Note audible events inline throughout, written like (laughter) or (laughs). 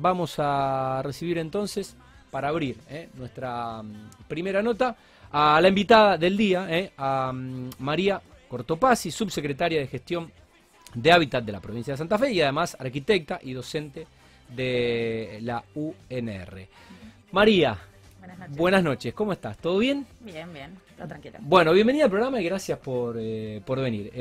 Vamos a recibir entonces, para abrir eh, nuestra mm, primera nota, a la invitada del día, eh, a mm, María Cortopazzi, subsecretaria de Gestión de Hábitat de la provincia de Santa Fe y además arquitecta y docente de la UNR. María, buenas noches. ¿Cómo estás? ¿Todo bien? Bien, bien. Todo Bueno, bienvenida al programa y gracias por, eh, venir.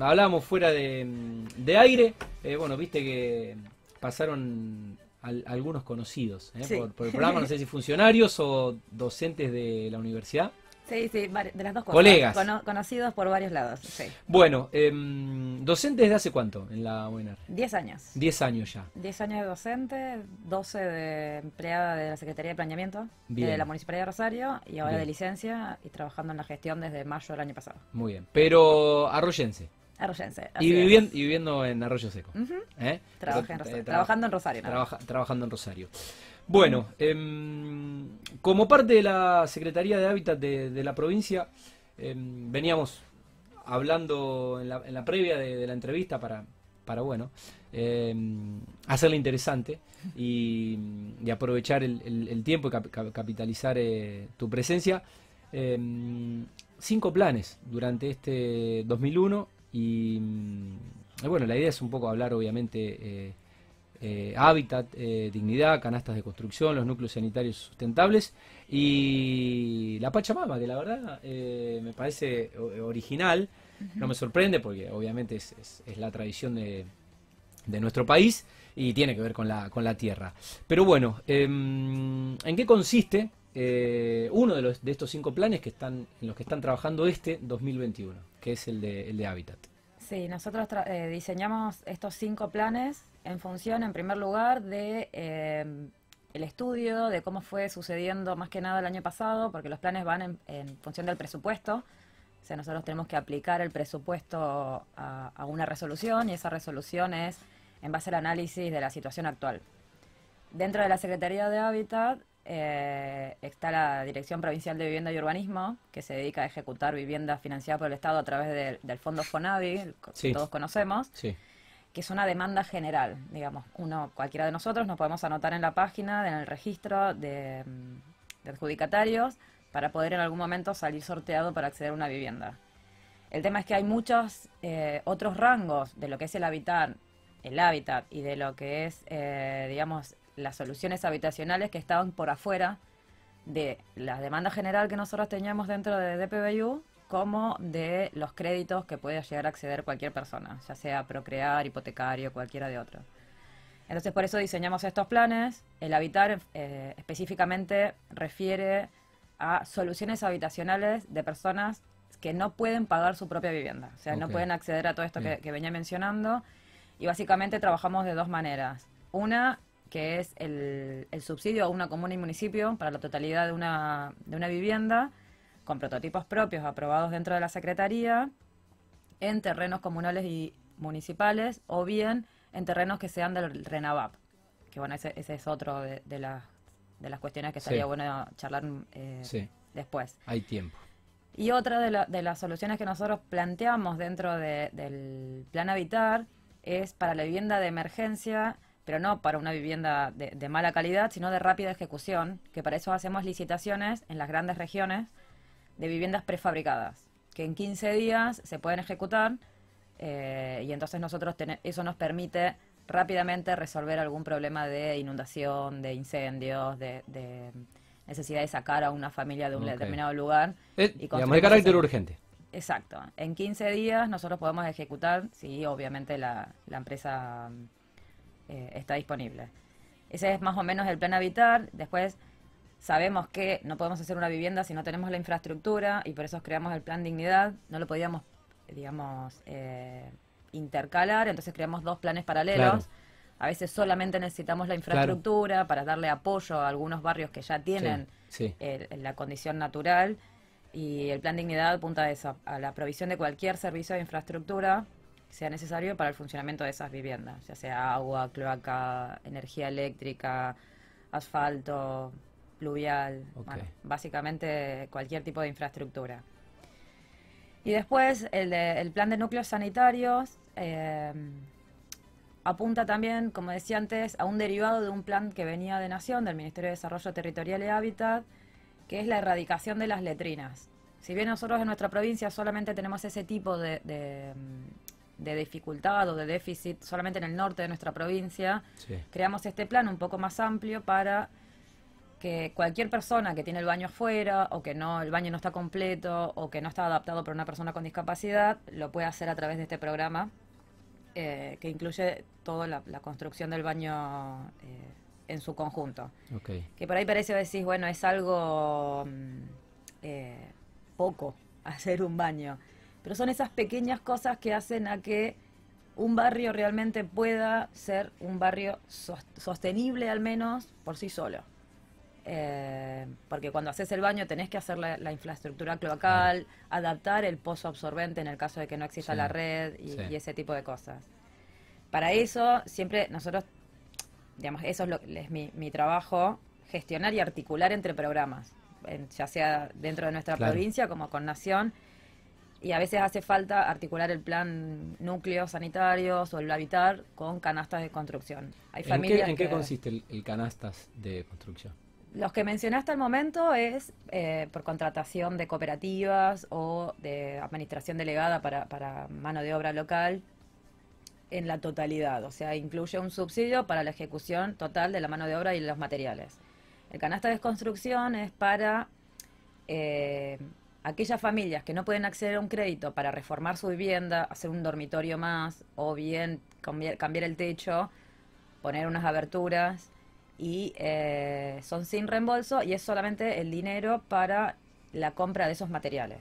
hablábamos fuera de, mm, de aire. bueno, viste que pasaron al, algunos conocidos ¿eh? por, el programa, no sé si funcionarios o docentes de la universidad. Sí, sí, de las dos cosas. Colegas. conocidos por varios lados, sí. Bueno, em, ¿docentes de hace cuánto en la UNR? Diez años. Diez años ya. Diez años de docente, doce de empleada de la Secretaría de Planeamiento de la Municipalidad de Rosario y ahora de licencia y trabajando en la gestión desde mayo del año pasado. Muy bien, pero arroyense. Y, viviendo, viviendo en Arroyo Seco. ¿eh? Eh, trabajando en Rosario. trabajando en Rosario. Bueno, em, como parte de la Secretaría de Hábitat de, la provincia, em, veníamos hablando en la, previa de, la entrevista para, para bueno, eh, interesante y, aprovechar el, tiempo y capitalizar eh, tu presencia. cinco planes durante este 2001 Mm, y, bueno, la idea es un poco hablar obviamente eh, eh, hábitat, eh, dignidad, canastas de construcción, los núcleos sanitarios sustentables y la Pachamama, que la verdad me parece original, no me sorprende porque obviamente es, la tradición de, nuestro país y tiene que ver con la, con la tierra. Pero bueno, em, ¿en qué consiste uno de, los, de estos cinco planes que están, en los que están trabajando este 2021? que es el de, el de hábitat. Sí, nosotros eh, diseñamos estos cinco planes en función, en primer lugar, de em, el estudio, de cómo fue sucediendo más que nada el año pasado, porque los planes van en, función del presupuesto. O sea, nosotros tenemos que aplicar el presupuesto a, una resolución y esa resolución es en base al análisis de la situación actual. Dentro de la Secretaría de Hábitat eh, está la Dirección Provincial de Vivienda y Urbanismo, que se dedica a ejecutar viviendas financiadas por el Estado a través del Fondo FONAVI, que todos conocemos, que es una demanda general, digamos. Uno, cualquiera de nosotros, nos podemos anotar en la página, en el registro de, adjudicatarios, para poder en algún momento salir sorteado para acceder a una vivienda. El tema es que hay muchos eh, otros rangos de lo que es el hábitat, el hábitat y de lo que es, eh, digamos, las soluciones habitacionales que estaban por afuera de la demanda general que nosotros teníamos dentro de DPBU como de los créditos que puede llegar a acceder cualquier persona, ya sea procrear, hipotecario, cualquiera de otros. Entonces por eso diseñamos estos planes. El habitar eh, específicamente refiere a soluciones habitacionales de personas que no pueden pagar su propia vivienda, o sea, no pueden acceder a todo esto que, que venía mencionando. Y básicamente trabajamos de dos maneras. Una que es el, subsidio a una comuna y municipio para la totalidad de una, vivienda, con prototipos propios aprobados dentro de la Secretaría, en terrenos comunales y municipales, o bien en terrenos que sean del RENAVAP, que bueno, ese, es otro de, las, cuestiones que estaría bueno charlar eh, después. Hay tiempo. Y otra de, las soluciones que nosotros planteamos dentro del plan Habitar es para la vivienda de emergencia pero no para una vivienda de, mala calidad, sino de rápida ejecución, que para eso hacemos licitaciones en las grandes regiones de viviendas prefabricadas, que en 15 días se pueden ejecutar eh, y entonces nosotros eso nos permite rápidamente resolver algún problema de inundación, de incendios, de, necesidad de sacar a una familia de un determinado lugar. Eh, y y de carácter urgente. Exacto. En 15 días nosotros podemos ejecutar, si sí, obviamente la empresa eh, está disponible. Ese es más o menos el plan habitar. Después sabemos que no podemos hacer una vivienda si no tenemos la infraestructura y por eso creamos el plan dignidad. No lo podíamos, digamos, eh, intercalar, entonces creamos dos planes paralelos. A veces solamente necesitamos la infraestructura para darle apoyo a algunos barrios que ya tienen la condición natural. Y el Plan Dignidad apunta a eso, a la provisión de cualquier servicio de infraestructura sea necesario para el funcionamiento de esas viviendas, ya sea agua, cloaca, energía eléctrica, asfalto, pluvial, básicamente cualquier tipo de infraestructura. Y después el, plan de núcleos sanitarios em, apunta también, como decía antes, a un derivado de un plan que venía de Nación, del Ministerio de Desarrollo Territorial y Hábitat, que es la erradicación de las letrinas. Si bien nosotros en nuestra provincia solamente tenemos ese tipo de, em, de dificultad o de déficit solamente en el norte de nuestra provincia, creamos este plan un poco más amplio para que cualquier persona que tiene el baño afuera o que no el baño no está completo o que no está adaptado para una persona con discapacidad lo pueda hacer a través de este programa eh, que incluye toda la, construcción del baño eh, en su conjunto. Que por ahí parece decir, bueno, es algo mm, eh, poco (laughs) hacer un baño. Pero son esas pequeñas cosas que hacen a que un barrio realmente pueda ser un barrio sostenible al menos por sí solo. Eh, porque cuando haces el baño tenés que hacer la, infraestructura cloacal, adaptar el pozo absorbente en el caso de que no exista la red y, ese tipo de cosas. Para eso siempre nosotros, digamos, eso es, lo, es mi, trabajo, gestionar y articular entre programas, ya sea dentro de nuestra provincia como con Nación y a veces hace falta articular el plan núcleo sanitario, o el habitar con canastas de construcción. Hay ¿En qué, consiste el, canastas de construcción? Los que mencionaste al momento es eh, por contratación de cooperativas o de administración delegada para, mano de obra local en la totalidad, o sea, incluye un subsidio para la ejecución total de la mano de obra y los materiales. El canasta de construcción es para... Eh, aquellas familias que no pueden acceder a un crédito para reformar su vivienda, hacer un dormitorio más o bien cambiar, el techo, poner unas aberturas y eh, son sin reembolso y es solamente el dinero para la compra de esos materiales.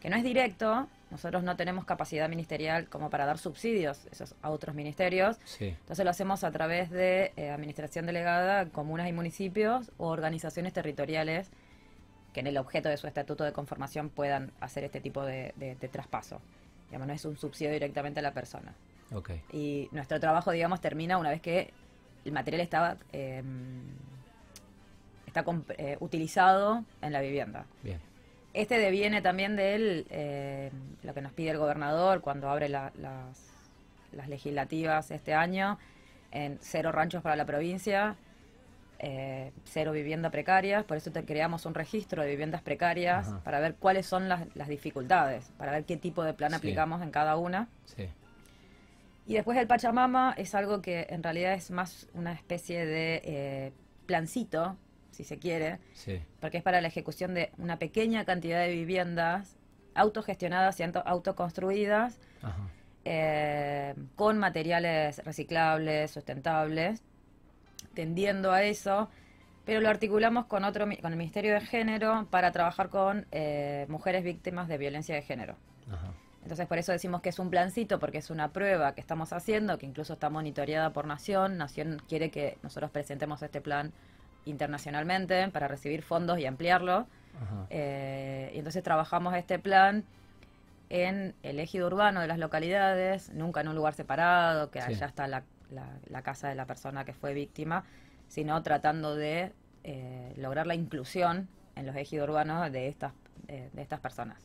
Que no es directo, nosotros no tenemos capacidad ministerial como para dar subsidios a otros ministerios. Entonces lo hacemos a través de eh, administración delegada, comunas y municipios o organizaciones territoriales que en el objeto de su estatuto de conformación puedan hacer este tipo de, traspaso. Digamos, no es un subsidio directamente a la persona. Y nuestro trabajo, digamos, termina una vez que el material estaba, em, está eh, utilizado en la vivienda. Este deviene también de eh, em, lo que nos pide el gobernador cuando abre las, las legislativas este año, en cero ranchos para la provincia, eh, cero vivienda precarias, por eso te creamos un registro de viviendas precarias para ver cuáles son las, dificultades, para ver qué tipo de plan aplicamos en cada una. Y después el Pachamama es algo que en realidad es más una especie de eh, plancito, si se quiere, porque es para la ejecución de una pequeña cantidad de viviendas autogestionadas y autoconstruidas, eh, con materiales reciclables, sustentables, tendiendo a eso, pero lo articulamos con, otro, con el Ministerio de Género para trabajar con eh, mujeres víctimas de violencia de género. Entonces por eso decimos que es un plancito, porque es una prueba que estamos haciendo, que incluso está monitoreada por Nación. Nación quiere que nosotros presentemos este plan internacionalmente para recibir fondos y ampliarlo. Eh, y entonces trabajamos este plan en el ejido urbano de las localidades, nunca en un lugar separado, que allá está la la, casa de la persona que fue víctima, sino tratando de eh, lograr la inclusión en los ejidos urbanos de estas, de estas personas.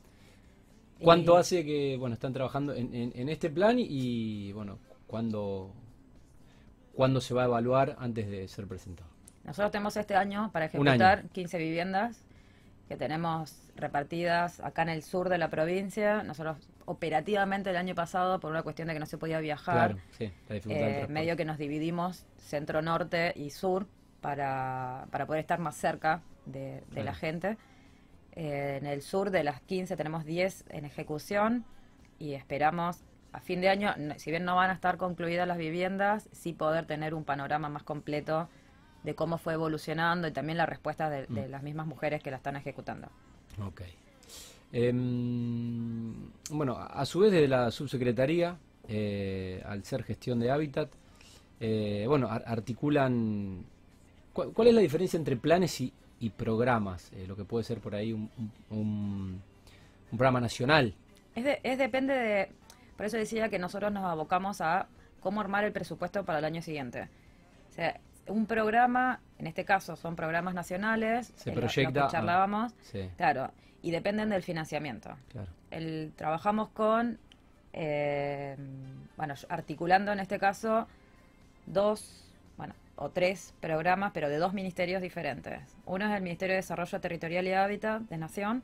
¿Cuánto hace que bueno están trabajando en, este plan y bueno cuándo, se va a evaluar antes de ser presentado? Nosotros tenemos este año para ejecutar 15 viviendas que tenemos repartidas acá en el sur de la provincia. Nosotros operativamente el año pasado, por una cuestión de que no se podía viajar, claro, eh, medio que nos dividimos centro-norte y sur para, poder estar más cerca de, la gente. Eh, en el sur de las 15 tenemos 10 en ejecución y esperamos a fin de año, si bien no van a estar concluidas las viviendas, sí poder tener un panorama más completo de cómo fue evolucionando y también la respuesta de, mm. las mismas mujeres que la están ejecutando. Ok. Em, bueno, a su vez desde la subsecretaría, eh, al ser gestión de hábitat, eh, bueno, articulan... ¿cuál, es la diferencia entre planes y, programas, eh, lo que puede ser por ahí un, programa nacional. Es, es, depende de, por eso decía que nosotros nos abocamos a cómo armar el presupuesto para el año siguiente. O sea, un programa, en este caso son programas nacionales, se proyecta, que ah, charlábamos, claro, y dependen del financiamiento. El, trabajamos con, eh, bueno, articulando en este caso dos, bueno, o tres programas, pero de dos ministerios diferentes. Uno es el Ministerio de Desarrollo Territorial y Hábitat de Nación,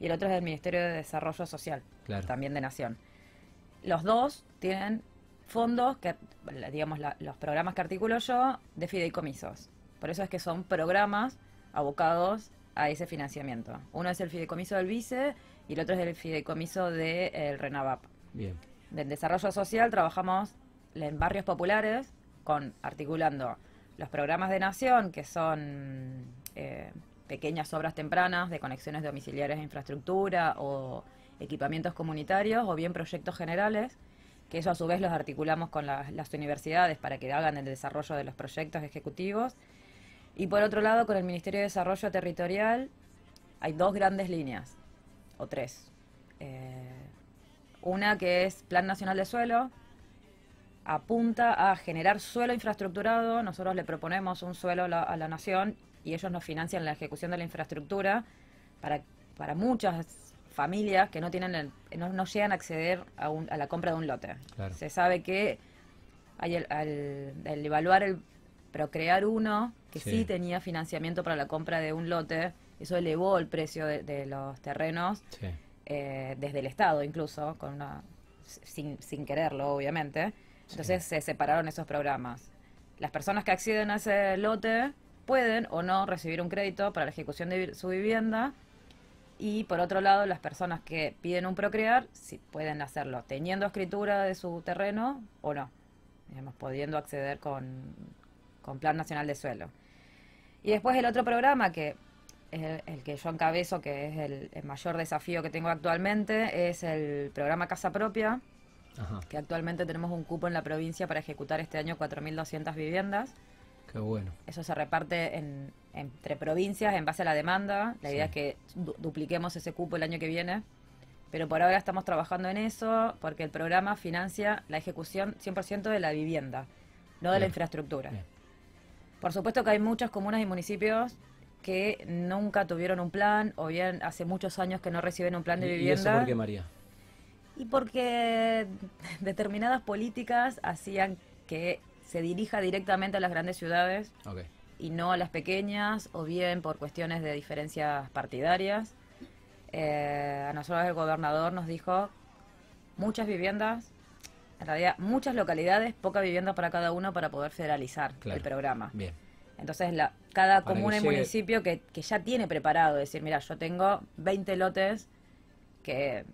y el otro es el Ministerio de Desarrollo Social, también de Nación. Los dos tienen fondos que, digamos, los programas que articulo yo de fideicomisos. Por eso es que son programas abocados a ese financiamiento. Uno es el fideicomiso del vice y el otro es el fideicomiso del de, RENAVAP. Bien. Del desarrollo social trabajamos en barrios populares con articulando los programas de nación, que son eh, pequeñas obras tempranas de conexiones domiciliares de infraestructura o equipamientos comunitarios o bien proyectos generales que eso a su vez los articulamos con las universidades para que hagan el desarrollo de los proyectos ejecutivos. Y por otro lado, con el Ministerio de Desarrollo Territorial hay dos grandes líneas, o tres. Eh, una que es Plan Nacional de Suelo, apunta a generar suelo infraestructurado. Nosotros le proponemos un suelo a la nación y ellos nos financian la ejecución de la infraestructura para, para muchas familias que no tienen no, no llegan a acceder a, la compra de un lote. Se sabe que al, evaluar el procrear uno, que sí. tenía financiamiento para la compra de un lote, eso elevó el precio de, los terrenos eh, desde el Estado incluso, con una, sin, sin quererlo obviamente. Entonces se separaron esos programas. Las personas que acceden a ese lote pueden o no recibir un crédito para la ejecución de su vivienda y por otro lado, las personas que piden un procrear, si pueden hacerlo teniendo escritura de su terreno o no, digamos, pudiendo acceder con, Plan Nacional de Suelo. Y después el otro programa que es el, que yo encabezo, que es el, mayor desafío que tengo actualmente, es el programa Casa Propia, que actualmente tenemos un cupo en la provincia para ejecutar este año 4.200 viviendas bueno. Eso se reparte entre provincias en base a la demanda. La idea es que dupliquemos ese cupo el año que viene. Pero por ahora estamos trabajando en eso porque el programa financia la ejecución 100% de la vivienda, no de la infraestructura. Por supuesto que hay muchas comunas y municipios que nunca tuvieron un plan o bien hace muchos años que no reciben un plan de vivienda. ¿Y eso por qué, María? Y porque (laughs) determinadas políticas hacían que se dirija directamente a las grandes ciudades y no a las pequeñas, o bien por cuestiones de diferencias partidarias. Eh, a nosotros el gobernador nos dijo muchas viviendas, en realidad muchas localidades, poca vivienda para cada uno para poder federalizar el programa. Entonces, la, cada comuna y municipio que, que, ya tiene preparado, decir, mira, yo tengo 20 lotes que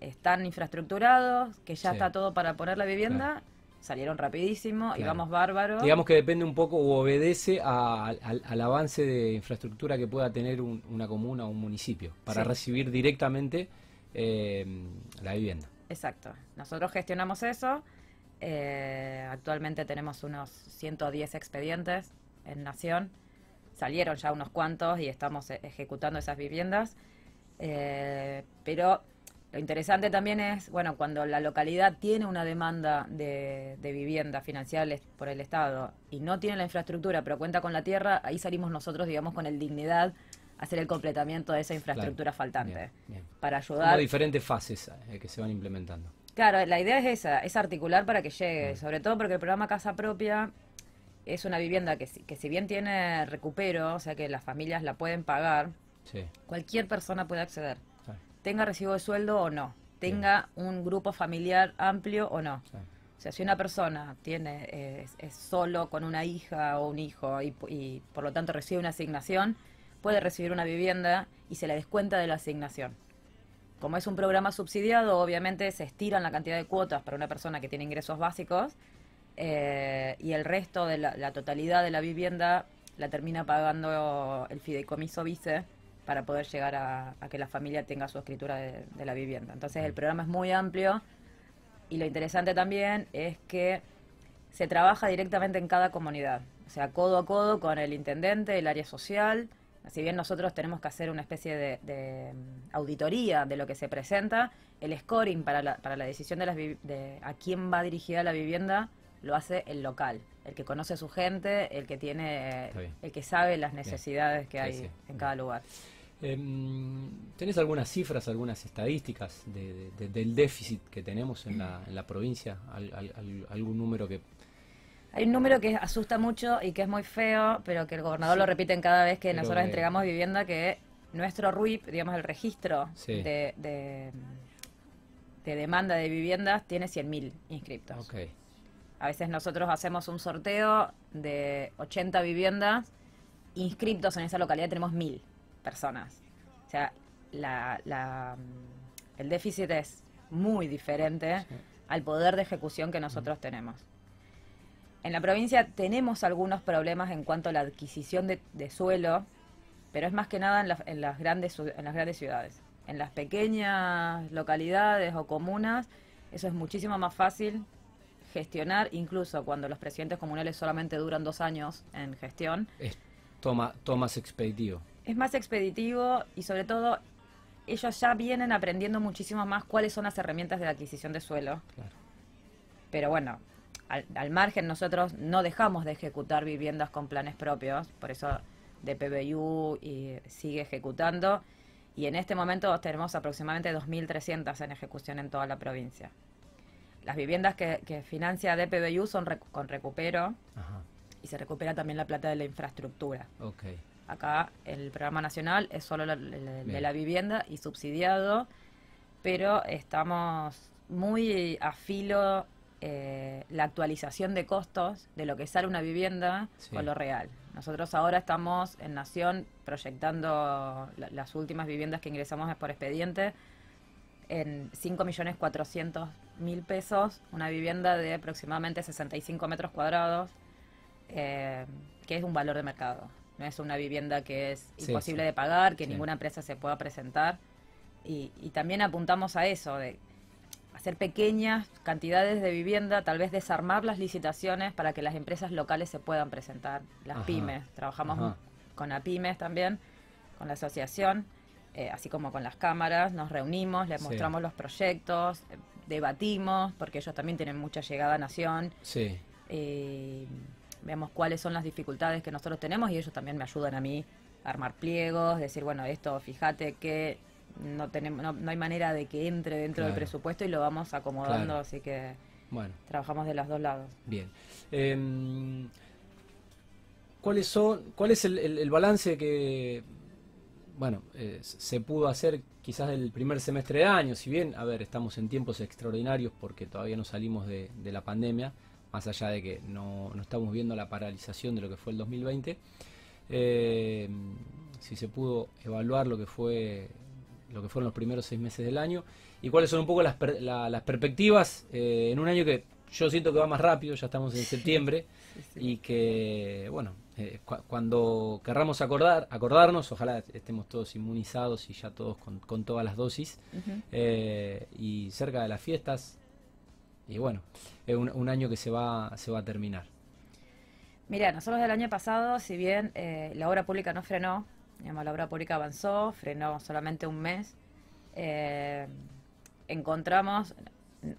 están infraestructurados, que ya está todo para poner la vivienda salieron rapidísimo y vamos bárbaro. Digamos que depende un poco o obedece al, avance de infraestructura que pueda tener una comuna o un municipio para recibir directamente em, la vivienda. Exacto. Nosotros gestionamos eso. Eh, actualmente tenemos unos 110 expedientes en Nación. Salieron ya unos cuantos y estamos e-, ejecutando esas viviendas. Eh, pero lo interesante también es, bueno, cuando la localidad tiene una demanda de, de viviendas financiables por el Estado y no tiene la infraestructura, pero cuenta con la tierra, ahí salimos nosotros, digamos, con el dignidad a hacer el completamiento de esa infraestructura faltante. Para ayudar. a diferentes fases eh, que se van implementando. Claro, la idea es esa, es articular para que llegue, sobre todo porque el programa Casa Propia es una vivienda que, que si bien tiene recupero, o sea que las familias la pueden pagar, cualquier persona puede acceder tenga recibo de sueldo o no, tenga un grupo familiar amplio o no. O sea, si una persona tiene eh, es, solo con una hija o un hijo y, por lo tanto recibe una asignación, puede recibir una vivienda y se la descuenta de la asignación. Como es un programa subsidiado, obviamente se estiran la cantidad de cuotas para una persona que tiene ingresos básicos eh, y el resto de la, totalidad de la vivienda la termina pagando el fideicomiso vice para poder llegar a, que la familia tenga su escritura de, la vivienda. Entonces el programa es muy amplio y lo interesante también es que se trabaja directamente en cada comunidad, o sea, codo a codo con el intendente, el área social. Si bien nosotros tenemos que hacer una especie de, mm, auditoría de lo que se presenta, el scoring para la, decisión de, las a quién va dirigida la vivienda lo hace el local, el que conoce a su gente, el que tiene, el que sabe las necesidades que hay en cada lugar. Em, ¿Tenés algunas cifras, algunas estadísticas del déficit que tenemos en la, provincia? ¿Al, algún número que... Hay un número que asusta mucho y que es muy feo, pero que el gobernador lo lo en cada vez que nosotros entregamos vivienda, que nuestro RUIP, digamos el registro de, demanda de viviendas, tiene 100.000 inscriptos. A veces nosotros hacemos un sorteo de 80 viviendas, inscriptos en esa localidad tenemos 1.000 personas. O sea, mm, el déficit es muy diferente al poder de ejecución que nosotros mm. tenemos. En la provincia tenemos algunos problemas en cuanto a la adquisición de, suelo, pero es más que nada en, las grandes, en las grandes ciudades. En las pequeñas localidades o comunas, eso es muchísimo más fácil gestionar, incluso cuando los presidentes comunales solamente duran dos años en gestión. Es toma, toma expeditivo es más expeditivo y sobre todo ellos ya vienen aprendiendo muchísimo más cuáles son las herramientas de la adquisición de suelo. Pero bueno, al, margen nosotros no dejamos de ejecutar viviendas con planes propios, por eso de y sigue ejecutando. Y en este momento tenemos aproximadamente 2.300 en ejecución en toda la provincia. Las viviendas que, financia financia DPBU son con recupero y se recupera también la plata de la infraestructura. Acá el programa nacional es solo el de la vivienda y subsidiado, pero estamos muy a filo eh, la actualización de costos de lo que sale una vivienda con lo real. Nosotros ahora estamos en Nación proyectando las últimas viviendas que ingresamos por expediente en 5.400.000 pesos, una vivienda de aproximadamente 65 metros cuadrados, eh, que es un valor de mercado no es una vivienda que es imposible de pagar, que ninguna empresa se pueda presentar. Y, también apuntamos a eso, de hacer pequeñas cantidades de vivienda, tal vez desarmar las licitaciones para que las empresas locales se puedan presentar, las pymes. Trabajamos con con pymes también, con la asociación, eh, así como con las cámaras, nos reunimos, les mostramos los proyectos, eh, debatimos, porque ellos también tienen mucha llegada a Nación. Sí. Eh, vemos cuáles son las dificultades que nosotros tenemos y ellos también me ayudan a mí a armar pliegos, decir, bueno, esto, fíjate que no, tenemos, no, hay manera de que entre dentro del presupuesto y lo vamos acomodando, así que bueno. trabajamos de los dos lados. Bien. Em, ¿Cuáles son, ¿Cuál es el, balance que bueno, eh, se pudo hacer quizás el primer semestre de año, si bien, a ver, estamos en tiempos extraordinarios porque todavía no salimos de la pandemia, más allá de que no, estamos viendo la paralización de lo que fue el 2020, eh, si se pudo evaluar lo que fue lo que fueron los primeros seis meses del año y cuáles son un poco las, las perspectivas eh, en un año que yo siento que va más rápido, ya estamos en septiembre y que, bueno, eh, cuando querramos acordar, acordarnos, ojalá estemos todos inmunizados y ya todos con, con todas las dosis y cerca de las fiestas, y bueno, es un, año que se va, se va a terminar. Mira, nosotros del año pasado, si bien eh, la obra pública no frenó, la obra pública avanzó, frenó solamente un mes, eh, encontramos,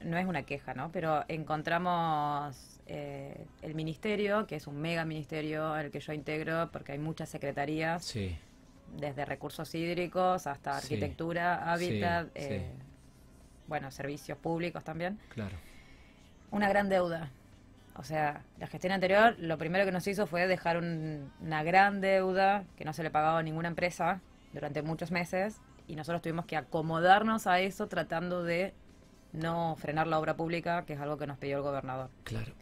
no es una queja, ¿no? Pero encontramos eh, el ministerio, que es un mega ministerio en el que yo integro, porque hay muchas secretarías, desde recursos hídricos hasta arquitectura, hábitat, bueno, servicios públicos también. Claro una gran deuda. O sea, la gestión anterior lo primero que nos hizo fue dejar una gran deuda que no se le pagaba a ninguna empresa durante muchos meses y nosotros tuvimos que acomodarnos a eso tratando de no frenar la obra pública, que es algo que nos pidió el gobernador. Claro.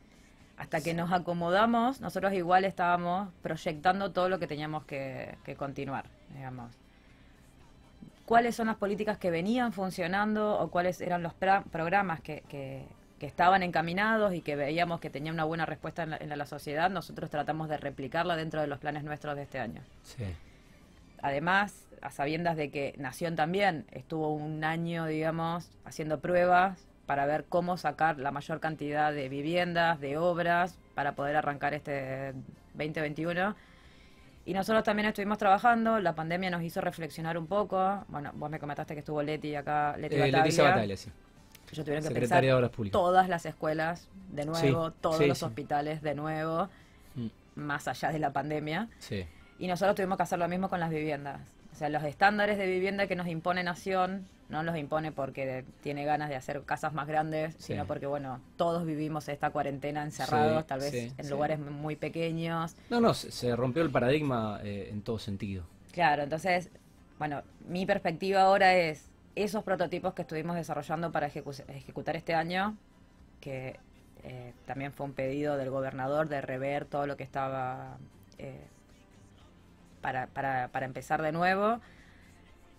Hasta que nos acomodamos, nosotros igual estábamos proyectando todo lo que teníamos que, continuar, digamos. ¿Cuáles son las políticas que venían funcionando o cuáles eran los programas que, que estaban encaminados y que veíamos que tenía una buena respuesta en la, sociedad, nosotros tratamos de replicarla dentro de los planes nuestros de este año. Además, a sabiendas de que Nación también estuvo un año, digamos, haciendo pruebas para ver cómo sacar la mayor cantidad de viviendas, de obras, para poder arrancar este 2021. Y nosotros también estuvimos trabajando, la pandemia nos hizo reflexionar un poco. Bueno, vos me comentaste que estuvo Leti acá, Leti eh, sí. Yo tuviera que pensar todas las escuelas de nuevo, todos los hospitales de nuevo, mm. más allá de la pandemia. Y nosotros tuvimos que hacer lo mismo con las viviendas. O sea, los estándares de vivienda que nos impone Nación no los impone porque tiene ganas de hacer casas más grandes, sino porque, bueno, todos vivimos esta cuarentena encerrados, tal vez en lugares muy pequeños. No, no, se, rompió el paradigma eh, en todo sentido. Claro, entonces, bueno, mi perspectiva ahora es esos prototipos que estuvimos desarrollando para ejecutar este año, que eh, también fue un pedido del gobernador de rever todo lo que estaba eh, para, para, empezar de nuevo.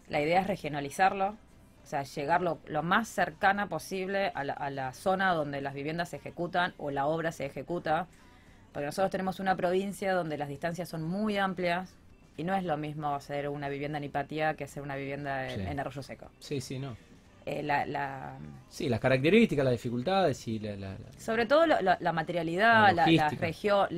La idea es regionalizarlo, o sea, llegar lo, más cercana posible a la, a la zona donde las viviendas se ejecutan o la obra se ejecuta, porque nosotros tenemos una provincia donde las distancias son muy amplias, y no es lo mismo hacer una vivienda en Hipatía que hacer una vivienda en, Arroyo Seco. Sí, sí, no. Eh, sí, las características, las dificultades y la... Sobre todo la, materialidad, la, región, mm,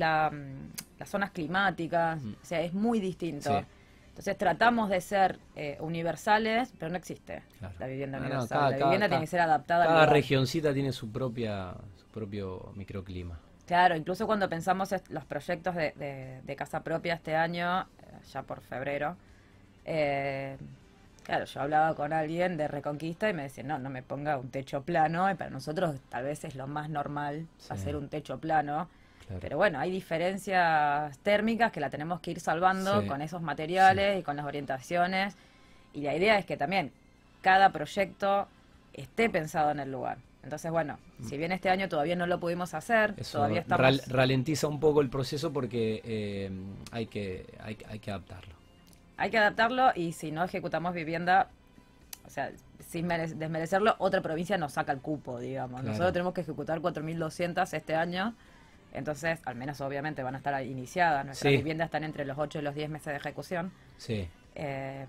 las zonas climáticas, mm. o sea, es muy distinto. Entonces tratamos de ser eh, universales, pero no existe la vivienda universal. la vivienda tiene que ser adaptada. Cada regioncita tiene su propia su propio microclima. Claro, incluso cuando pensamos los proyectos de, de casa propia este año, ya por febrero, eh, claro, yo hablaba con alguien de Reconquista y me decía, no, no me ponga un techo plano, y para nosotros tal vez es lo más normal hacer un techo plano. Pero bueno, hay diferencias térmicas que la tenemos que ir salvando con esos materiales y con las orientaciones. Y la idea es que también cada proyecto esté pensado en el lugar. Entonces, bueno, si bien este año todavía no lo pudimos hacer, todavía estamos... ralentiza un poco el proceso porque eh, hay, que, hay, hay, que adaptarlo. Hay que adaptarlo y si no ejecutamos vivienda, o sea, sin desmerecerlo, otra provincia nos saca el cupo, digamos. Nosotros tenemos que ejecutar 4.200 este año, entonces, al menos obviamente van a estar iniciadas. Nuestras viviendas están entre los 8 y los 10 meses de ejecución. Sí. Eh,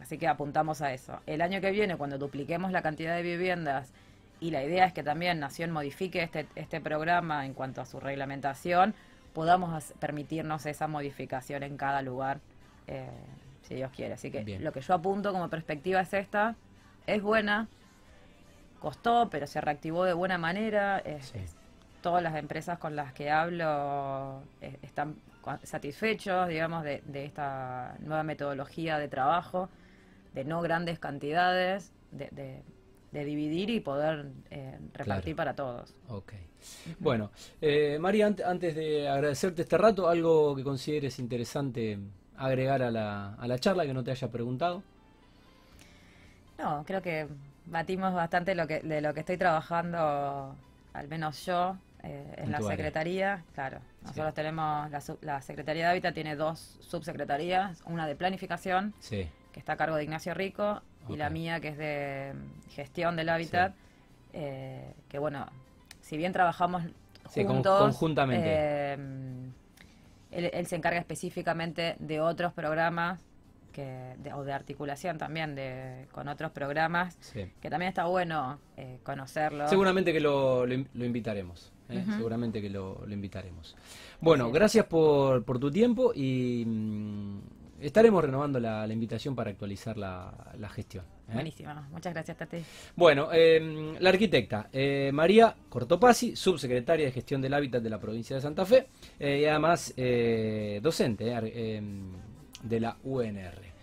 así que apuntamos a eso. El año que viene, cuando dupliquemos la cantidad de viviendas y la idea es que también Nación modifique este, este programa en cuanto a su reglamentación, podamos permitirnos esa modificación en cada lugar, eh, si Dios quiere. Así que lo que yo apunto como perspectiva es esta, es buena, costó, pero se reactivó de buena manera. todas las empresas con las que hablo eh, están satisfechos, digamos, de, esta nueva metodología de trabajo, de no grandes cantidades, de de dividir y poder eh, repartir para todos. Ok. Bueno, eh, María, antes de agradecerte este rato, algo que consideres interesante agregar a la, a la charla que no te haya preguntado. No, creo que batimos bastante lo que, de lo que estoy trabajando, al menos yo, eh, en, la secretaría. Claro, nosotros tenemos, la, Secretaría de Hábitat tiene dos subsecretarías, una de planificación, que está a cargo de Ignacio Rico, y la mía que es de mm, gestión del hábitat, eh, que bueno, si bien trabajamos juntos, conjuntamente. Eh, mm, él, se encarga específicamente de otros programas o de articulación también de, con otros programas, que también está bueno eh, conocerlo. Seguramente que lo, invitaremos. seguramente que lo, invitaremos. Bueno, gracias por, por, tu tiempo y mm, estaremos renovando la, invitación para actualizar la, gestión. ¿eh? Buenísima, muchas gracias, Tate. Bueno, em, la arquitecta eh, María Cortopasi, subsecretaria de Gestión del Hábitat de la provincia de Santa Fe eh, y además docente em, de la UNR.